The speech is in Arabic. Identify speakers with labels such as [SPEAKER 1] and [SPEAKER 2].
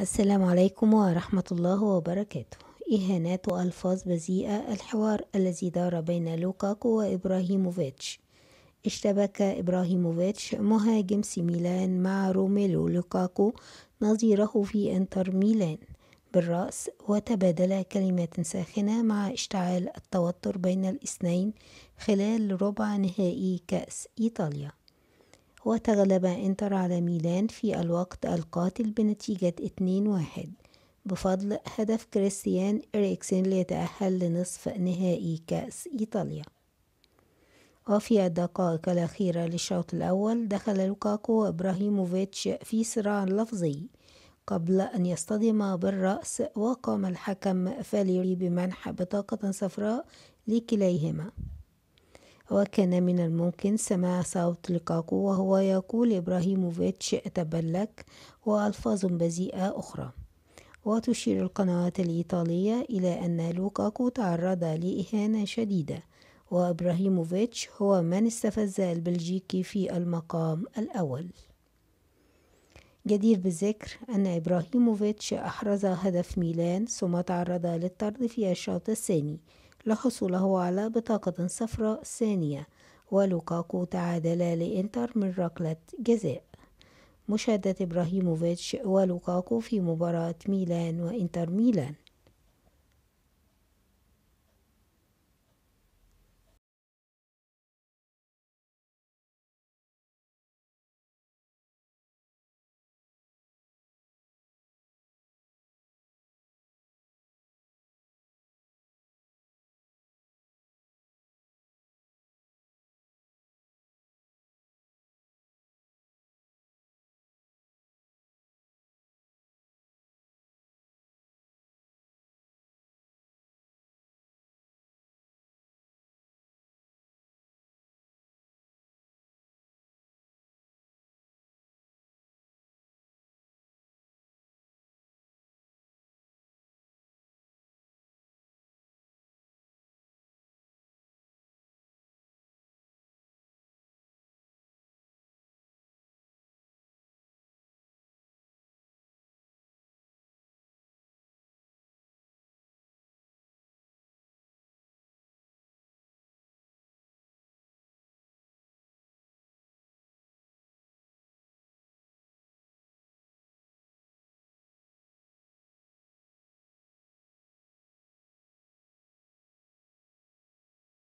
[SPEAKER 1] السلام عليكم ورحمة الله وبركاته إهانات وألفاظ بذيئة الحوار الذي دار بين لوكاكو وإبراهيموفيتش اشتبك إبراهيموفيتش مهاجم سيميلان مع روميلو لوكاكو نظيره في انتر ميلان بالرأس وتبادلا كلمات ساخنة مع اشتعال التوتر بين الاثنين خلال ربع نهائي كأس إيطاليا وتغلب إنتر على ميلان في الوقت القاتل بنتيجة 2-1 بفضل هدف كريستيان إريكسن ليتأهل لنصف نهائي كأس إيطاليا وفي الدقائق الأخيرة للشوط الأول دخل لوكاكو وإبراهيموفيتش في صراع لفظي قبل أن يصطدم بالرأس وقام الحكم فاليري بمنح بطاقة صفراء لكليهما وكان من الممكن سماع صوت لوكاكو وهو يقول إبراهيموفيتش تبلك وألفاظ بذيئة أخرى وتشير القنوات الإيطالية إلى أن لوكاكو تعرض لإهانة شديدة وإبراهيموفيتش هو من استفز البلجيكي في المقام الأول جدير بالذكر أن إبراهيموفيتش أحرز هدف ميلان ثم تعرض للطرد في الشوط الثاني لحصوله على بطاقة صفراء ثانية ولوكاكو تعادل لإنتر من ركلة جزاء مشاهدة إبراهيموفيتش ولوكاكو في مباراة ميلان وإنتر ميلان